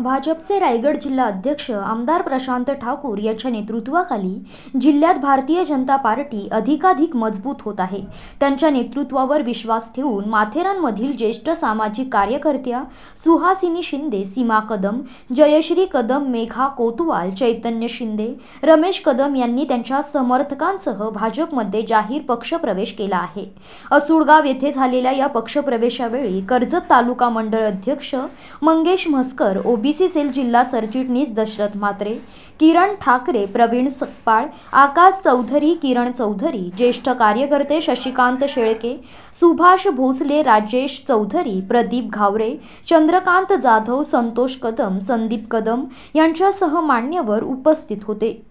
भाजपचे रायगड जिल्हा अध्यक्ष आमदार प्रशांत ठाकूर यांच्या नेतृत्वाखाली जिल्ह्यात भारतीय जनता पार्टी अधिकाधिक मजबूत होत आहे त्यांच्या नेतृत्वावर विश्वास ठेवून माथेरानमधील ज्येष्ठ सामाजिक कार्यकर्त्या सुहासिनी शिंदे सीमा कदम जयश्री कदम मेघा कोतवाल चैतन्य शिंदे रमेश कदम यांनी त्यांच्या समर्थकांसह भाजपमध्ये जाहीर पक्षप्रवेश केला आहे असुळगाव येथे झालेल्या या पक्षप्रवेशावेळी कर्जत तालुका मंडळ अध्यक्ष मंगेश म्हस्कर ओबी सेल जिल्हा सरचिटणीस दशरथ मात्रे किरण ठाकरे प्रवीण सकपाळ आकाश चौधरी किरण चौधरी ज्येष्ठ कार्यकर्ते शशिकांत शेळके सुभाष भोसले राजेश चौधरी प्रदीप घावरे चंद्रकांत जाधव संतोष कदम संदीप कदम यांच्यासह मान्यवर उपस्थित होते